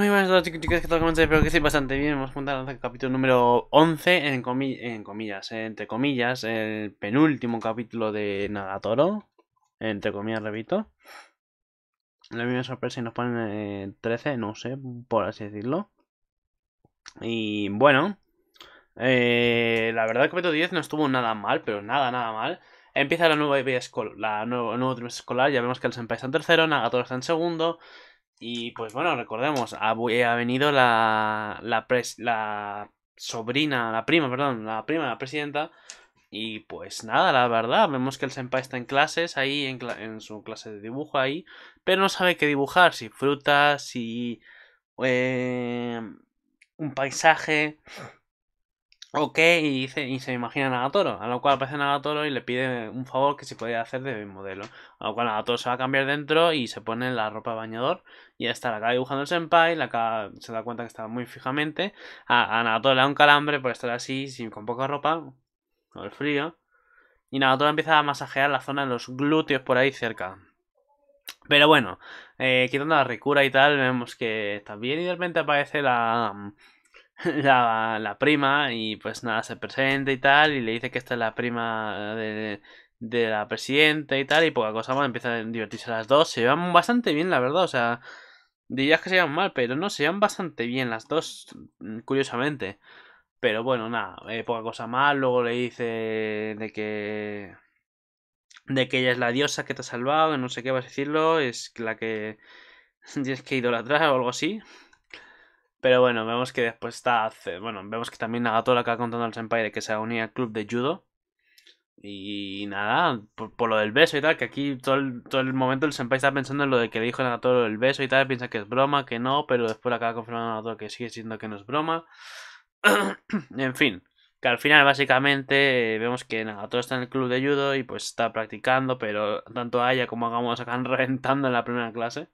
Muy buenas a todos chicos que todo espero que estéis bastante bien. Hemos juntado el capítulo número 11, en, en comillas, eh, entre comillas, el penúltimo capítulo de Nagatoro, entre comillas, repito. La misma sorpresa y nos ponen 13, eh, no sé, por así decirlo. Y bueno, eh, la verdad el capítulo 10 no estuvo nada mal, pero nada, nada mal. Empieza la nueva la nuevo, la nuevo trimestre escolar, ya vemos que el Senpai está en tercero, Nagatoro está en segundo, y pues bueno, recordemos, ha, eh, venido la, la, sobrina, la prima, perdón, la prima la presidenta. Y pues nada, la verdad, vemos que el senpai está en clases, ahí en, su clase de dibujo ahí, pero no sabe qué dibujar, si frutas, si eh, un paisaje. Ok, y, dice, y se imagina a Nagatoro, a lo cual aparece Nagatoro y le pide un favor que se podía hacer de modelo, a lo cual Nagatoro se va a cambiar dentro y se pone la ropa de bañador y ya está, la acaba dibujando el senpai, la se da cuenta que está muy fijamente, a, Nagatoro le da un calambre por estar así, sin, con poca ropa, con el frío, y Nagatoro empieza a masajear la zona de los glúteos por ahí cerca. Pero bueno, eh, quitando la ricura y tal, vemos que está bien y de repente aparece la la, prima y pues nada, se presenta y tal, y le dice que esta es la prima de, de la presidenta y tal, y poca cosa más, empiezan a divertirse las dos, se llevan bastante bien, la verdad, o sea, dirías que se llevan mal, pero no, se llevan bastante bien las dos, mm, curiosamente. Pero bueno, nada, eh, poca cosa más, luego le dice de que... De que ella es la diosa que te ha salvado, no sé qué vas a decirlo, es la que tienes que idolatrar o algo así. Pero bueno, vemos que después está. Bueno, vemos que también Nagatoro acaba contando al senpai de que se unía al club de judo. Y nada, por, lo del beso y tal, que aquí todo el, todo el momento el senpai está pensando en lo de que le dijo Nagatoro el beso y tal, piensa que es broma, que no, pero después acaba confirmando a Nagatoro que sigue siendo que no es broma. en fin, que al final básicamente vemos que Nagatoro está en el club de judo y pues está practicando, pero tanto a ella como a se están reventando en la primera clase.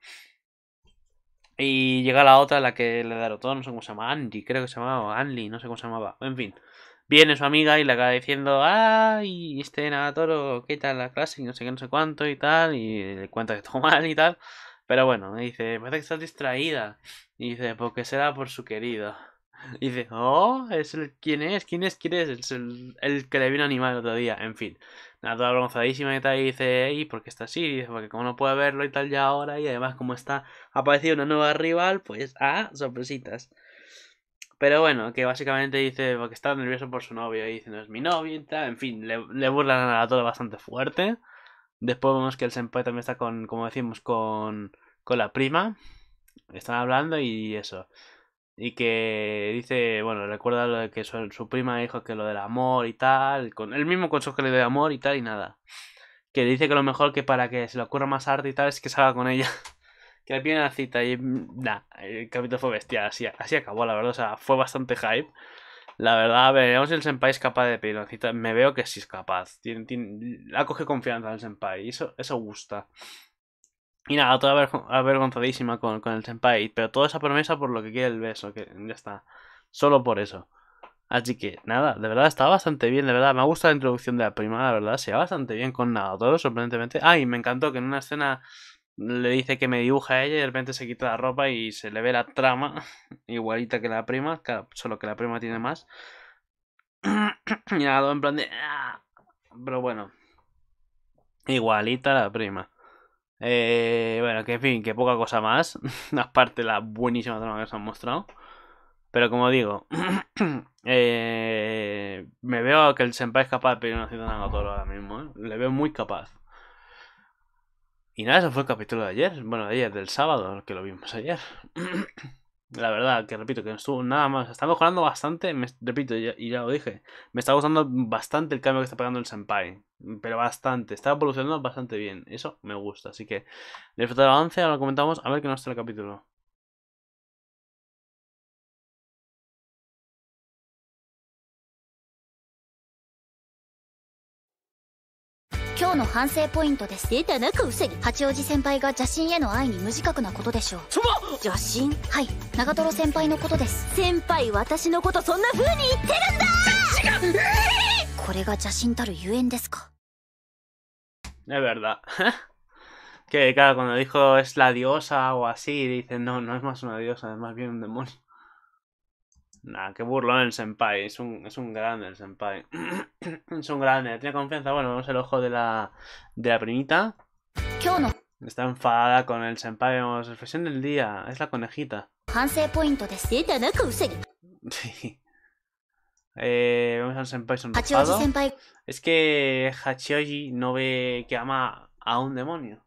Y llega la otra, la que le todo, no sé cómo se llama, Andy, creo que se llamaba, Andy, no sé cómo se llamaba. En fin, viene su amiga y le acaba diciendo, ay, este Nagatoro, ¿qué tal la clase? no sé qué, no sé cuánto y tal, y le cuenta que todo mal y tal. Pero bueno, dice, parece que estás distraída. Y dice, porque será por su querido dice, oh, es el, ¿quién es? ¿Quién es? ¿Quién es? el, que le vino a animar el otro día. En fin. Nada, toda avergonzadísima y tal. Y dice, ¿y por qué está así? dice, porque como no puede verlo y tal ya ahora. Y además, como está ha aparecido una nueva rival, pues, ah, sorpresitas. Pero bueno, que básicamente dice, porque está nervioso por su novio. Y dice, no es mi novio y tal. En fin, le, burlan a la todo bastante fuerte. Después vemos que el senpai también está con, como decimos, con, con la prima. Están hablando y eso y que dice, bueno, recuerda lo de que su, su, prima dijo que lo del amor y tal, con el mismo consejo que le dio de amor y tal y nada. Que dice que lo mejor que para que se le ocurra más arte y tal es que salga con ella. que le pide la cita y mm, nah, el capítulo fue bestial, así, así acabó, la verdad, o sea, fue bastante hype. La verdad, veremos si el senpai es capaz de pedir una cita. Me veo que sí es capaz. Tiene, tiene, ha confianza en el senpai y eso, eso gusta. Y nada, toda avergonzadísima con, el senpai. Pero toda esa promesa por lo que quiere el beso, que ya está. Solo por eso. Así que nada, de verdad está bastante bien, de verdad. Me ha la introducción de la prima, la verdad. Se va bastante bien con nada, todo sorprendentemente. Ah, me encantó que en una escena le dice que me dibuja a ella y de repente se quita la ropa y se le ve la trama igualita que la prima, solo que la prima tiene más. y nada, en plan de... Ah". Pero bueno, igualita la prima. Eh, bueno, que en fin, que poca cosa más. Aparte la buenísima trama que se han mostrado. Pero como digo, eh, me veo que el Senpai es capaz Pero no una nada a ahora mismo. ¿eh? Le veo muy capaz. Y nada, eso fue el capítulo de ayer. Bueno, de ayer, del sábado, que lo vimos ayer. La verdad, que repito, que no estuvo nada más. Está mejorando bastante, repito, y, ya, lo dije. Me está gustando bastante el cambio que está pagando el Senpai. Mm, pero bastante, está evolucionando bastante bien. Eso me gusta. Así que, disfrutar el avance, ahora lo comentamos, a ver qué nos trae el capítulo. 今日の反省ポイントです出たなくウせ八王子先輩が邪神への愛に無自覚なことでしょうそば邪神はい長瀞先輩のことです先輩私のことそんな風に言ってるんだ違うこれが邪神たるゆえんですかね s que claro, cuando dijo es la diosa o así, d i c e no, no es más una diosa, es más bien un demonio. Nah, qué burlón el senpai. Es un, es grande el senpai. es un grande. Eh, tiene confianza. Bueno, vemos el ojo de la, de la primita. Está enfadada con el senpai. Vemos, expresión del día. Es la conejita. Sí. Eh, al senpai sonrojado. Es que Hachioji no ve que ama a un demonio.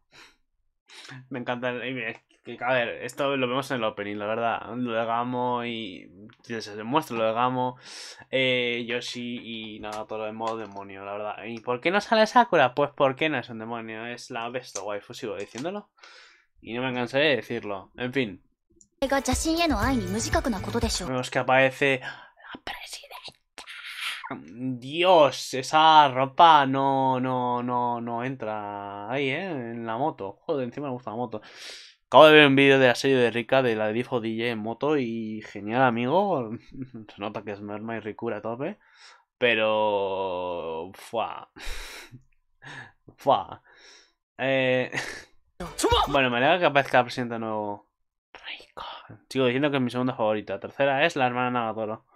Me encanta. El que, a ver, esto lo vemos en el opening, la verdad. Lo de Gamo y. Se demuestra lo de Gamo, sí eh, Yoshi y nada, todo de modo demonio, la verdad. ¿Y por qué no sale Sakura? Pues porque no es un demonio, es la besta waifu, sigo diciéndolo. Y no me cansaré de decirlo. En fin. Vemos que aparece la presidenta. Dios, esa ropa no, no, no, no entra ahí, ¿eh? En la moto. Joder, encima me gusta la moto. Acabo de ver un vídeo de la serie de Rika de la de hijo DJ en moto y genial, amigo. Se nota que es merma y ricura tope. Pero. Fua. Fua. Eh... Bueno, me alegra que aparezca la presidenta nuevo. Rico. Sigo diciendo que es mi segunda favorita. Tercera es la hermana Nagatoro.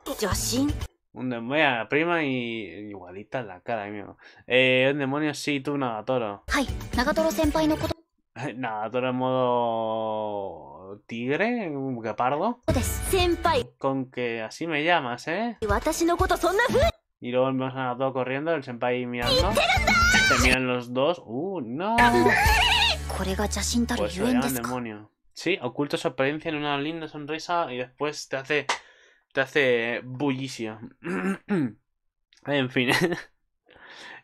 Un demonio, prima y igualita en la cara, amigo. Eh, un demonio sí, tú Nagatoro. Nada, todo en modo tigre, guepardo. Con que así me llamas, ¿eh? Y luego vemos a todo corriendo, el senpai mirando. Se miran los dos. ¡Uh, no! Pues es demonio. Sí, oculta su apariencia en una linda sonrisa y después te hace... Te hace bullicio. en fin.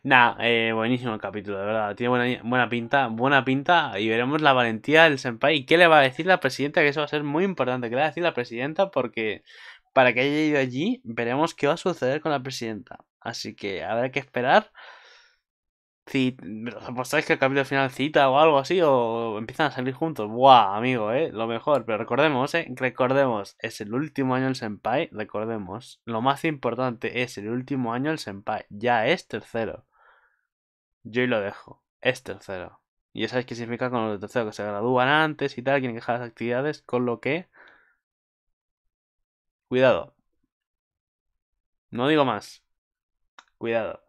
Nah, eh, buenísimo el capítulo, de verdad. Tiene buena, pinta, buena pinta. Y veremos la valentía del senpai. ¿Y qué le va a decir la presidenta? Que eso va a ser muy importante. ¿Qué le va a decir la presidenta? Porque para que haya ido allí, veremos qué va a suceder con la presidenta. Así que habrá que esperar. Si que el capítulo final cita o algo así, o empiezan a salir juntos. ¡Buah, amigo, eh! Lo mejor. Pero recordemos, eh. Recordemos, es el último año el Senpai. Recordemos, lo más importante es el último año el Senpai. Ya es tercero yo ahí lo dejo. Es tercero. Y ya sabéis qué significa con los tercero. que se gradúan antes y tal, que dejar las actividades, con lo que. Cuidado. No digo más. Cuidado.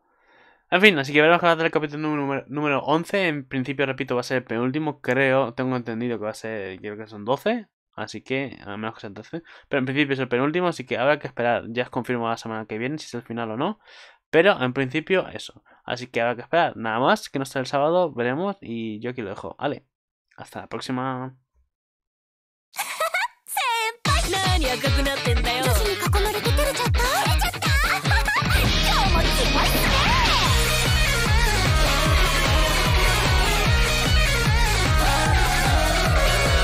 En fin, así que veremos que va a el capítulo número, número 11. En principio, repito, va a ser el penúltimo. Creo, tengo entendido que va a ser, creo que son 12. Así que, a menos que sean 12, Pero en principio es el penúltimo, así que habrá que esperar. Ya os confirmo la semana que viene si es el final o no. Pero en principio eso. Así que habrá que esperar. Nada más, que no esté el sábado, veremos y yo aquí lo dejo. Vale, hasta la próxima.